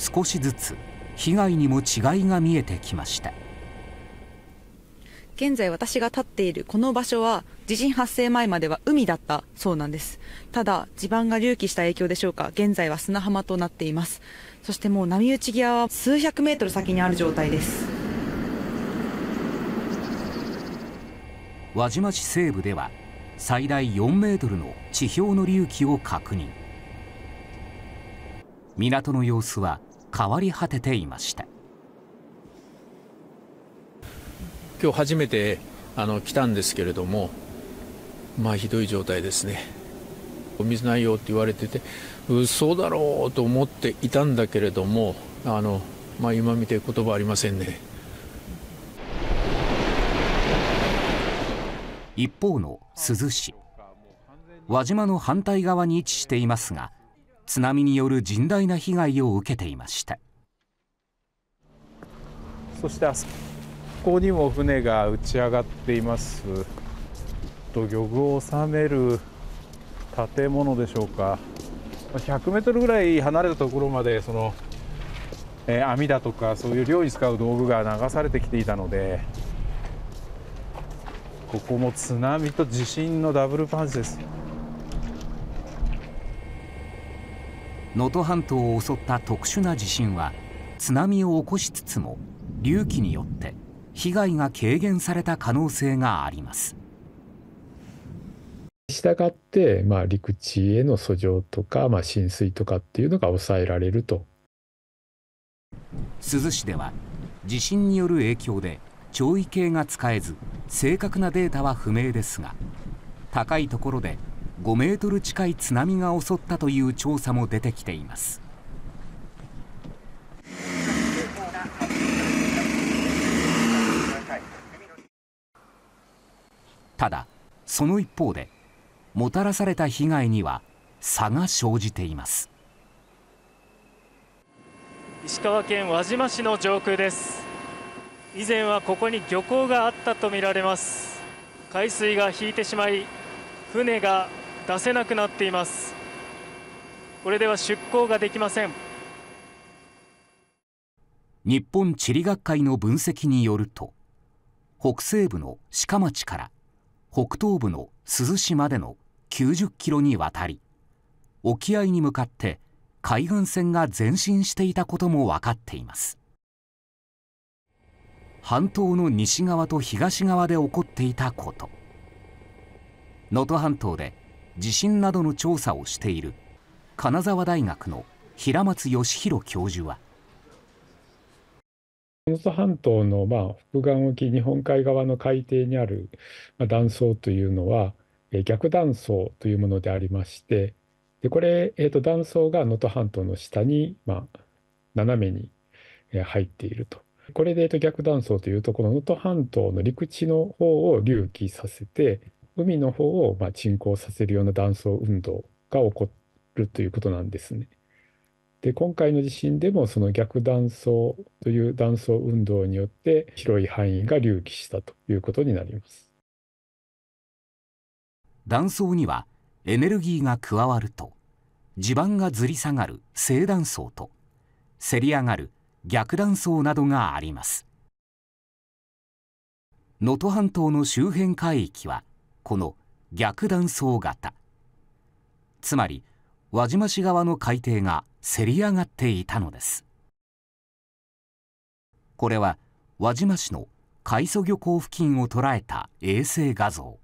少しずつ被害にも違いが見えてきました現在私が立っているこの場所は地震発生前までは海だったそうなんですただ地盤が隆起した影響でしょうか現在は砂浜となっていますそしてもう波打ち際は数百メートル先にある状態です輪島市西部では最大4メートルの地表の隆起を確認港の様子は変わり果てていました今日初めてあの来たんですけれどもまあひどい状態ですねお水ないよって言われてて嘘だろうと思っていたんだけれどもあの、まあ、今見て言葉ありませんね一方の珠洲市輪島の反対側に位置していますが津波による甚大な被害を受けていました。そしてあそこにも船が打ち上がっています。と漁具を収める建物でしょうか。100メートルぐらい離れたところまでその、えー、網だとかそういう漁に使う道具が流されてきていたのでここも津波と地震のダブルパンチです。能登半島を襲った特殊な地震は津波を起こしつつも隆起によって被害が軽減された可能性があります。したがって、まあ、陸地への遡上とか、まあ、浸水とかっていうのが抑えられると珠洲市では地震による影響で潮位計が使えず正確なデータは不明ですが高いところで 5ｍ 近い津波が襲ったという調査も出てきています。ただ、その一方でもたらされた被害には差が生じています。石川県輪島市の上空です。以前はここに漁港があったとみられます。海水が引いてしまい、船が出せなくなっていますこれでは出港ができません日本地理学会の分析によると北西部の鹿町から北東部の珠洲市までの9 0キロにわたり沖合に向かって海岸線が前進していたことも分かっています半島の西側と東側で起こっていたこと能登半島で地震などの調査をしている金沢大学の平松義弘教授は。能登半島のま北岸沖日本海側の海底にある断層というのは逆断層というものでありましてでこれ、えー、と断層が能登半島の下に、ま斜めに入っていると。これで、えと逆断層というとこの能登半島の陸地の方を隆起させて海の方をまあ沈降させるような断層運動が起こるということなんですね。で今回の地震でもその逆断層という断層運動によって広い範囲が隆起したということになります。断層にはエネルギーが加わると地盤がずり下がる正断層とせり上がる逆断層などがあります。能登半島の周辺海域はこの逆断層型つまり輪島市側の海底がせり上がっていたのですこれは輪島市の海藻漁港付近を捉えた衛星画像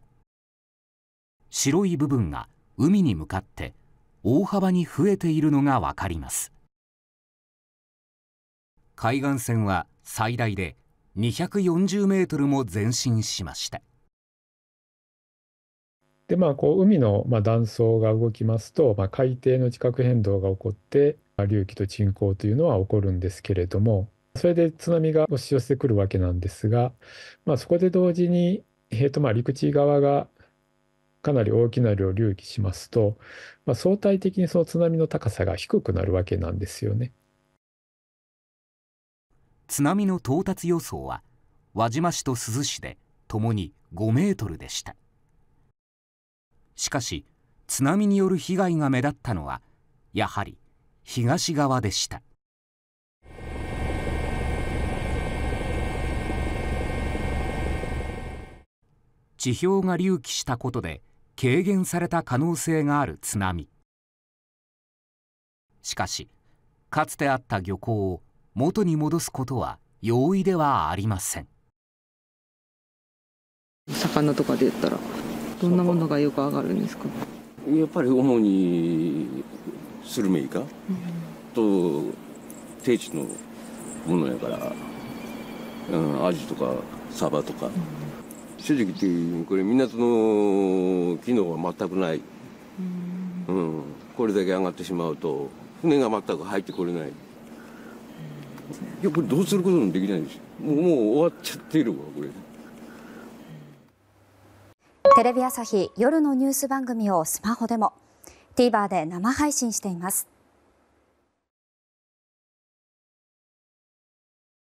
白い部分が海に向かって大幅に増えているのが分かります海岸線は最大で2 4 0ルも前進しましたで、まあ、こう海の、まあ、断層が動きますと、まあ、海底の地殻変動が起こって、まあ、隆起と沈降というのは起こるんですけれども、それで津波が押し寄せてくるわけなんですが、まあ、そこで同時に、えーとまあ、陸地側がかなり大きな量隆起しますと、まあ、相対的にその津波の高さが低くなるわけなんですよね。津波の到達予想は輪島市と珠洲市でともに5メートルでした。しかし、津波による被害が目立ったのはやはり東側でした。地表が隆起したことで軽減された可能性がある津波。しかし、かつてあった漁港を元に戻すことは容易ではありません。魚とかで言ったらどんなものがよく上がるんですかやっぱり主にスルメイカ、と定地のものやから、うん、アジとかサバとか、うん、正直言ってこれ港の機能は全くない、うん、うん、これだけ上がってしまうと船が全く入ってこれない、いやこれどうすることもできないんですもう終わっちゃっているわこれ。テレビ朝日夜のニュース番組をスマホでも ＴＶｅｒ で生配信しています。